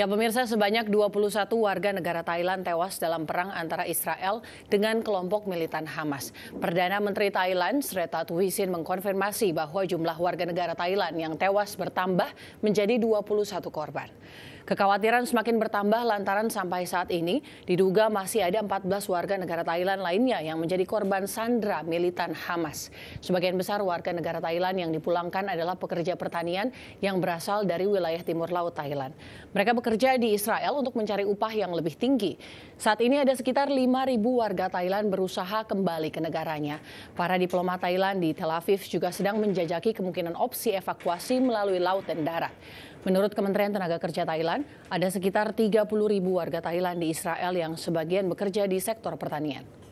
Ya pemirsa sebanyak 21 warga negara Thailand tewas dalam perang antara Israel dengan kelompok militan Hamas. Perdana Menteri Thailand Sreta Wisin mengkonfirmasi bahwa jumlah warga negara Thailand yang tewas bertambah menjadi 21 korban. Kekhawatiran semakin bertambah lantaran sampai saat ini diduga masih ada 14 warga negara Thailand lainnya yang menjadi korban sandra militan Hamas. Sebagian besar warga negara Thailand yang dipulangkan adalah pekerja pertanian yang berasal dari wilayah timur laut Thailand. Mereka bekerja di Israel untuk mencari upah yang lebih tinggi. Saat ini ada sekitar 5.000 warga Thailand berusaha kembali ke negaranya. Para diplomat Thailand di Tel Aviv juga sedang menjajaki kemungkinan opsi evakuasi melalui laut dan darat. Menurut Kementerian Tenaga Kerja Thailand, ada sekitar 30 ribu warga Thailand di Israel yang sebagian bekerja di sektor pertanian.